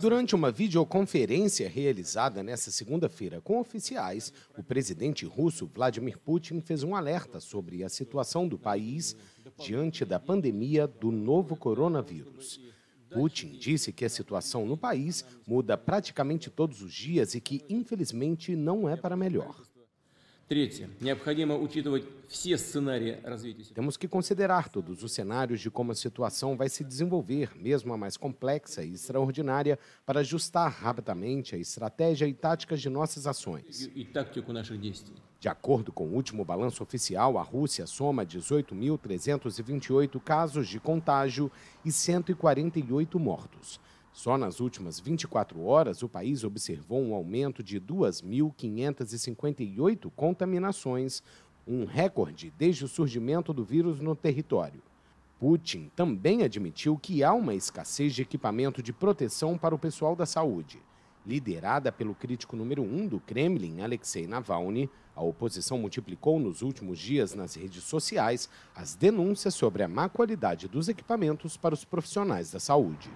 Durante uma videoconferência realizada nesta segunda-feira com oficiais, o presidente russo Vladimir Putin fez um alerta sobre a situação do país diante da pandemia do novo coronavírus. Putin disse que a situação no país muda praticamente todos os dias e que, infelizmente, não é para melhor. Temos que considerar todos os cenários de como a situação vai se desenvolver, mesmo a mais complexa e extraordinária, para ajustar rapidamente a estratégia e táticas de nossas ações. De acordo com o último balanço oficial, a Rússia soma 18.328 casos de contágio e 148 mortos. Só nas últimas 24 horas, o país observou um aumento de 2.558 contaminações, um recorde desde o surgimento do vírus no território. Putin também admitiu que há uma escassez de equipamento de proteção para o pessoal da saúde. Liderada pelo crítico número um do Kremlin, Alexei Navalny, a oposição multiplicou nos últimos dias nas redes sociais as denúncias sobre a má qualidade dos equipamentos para os profissionais da saúde.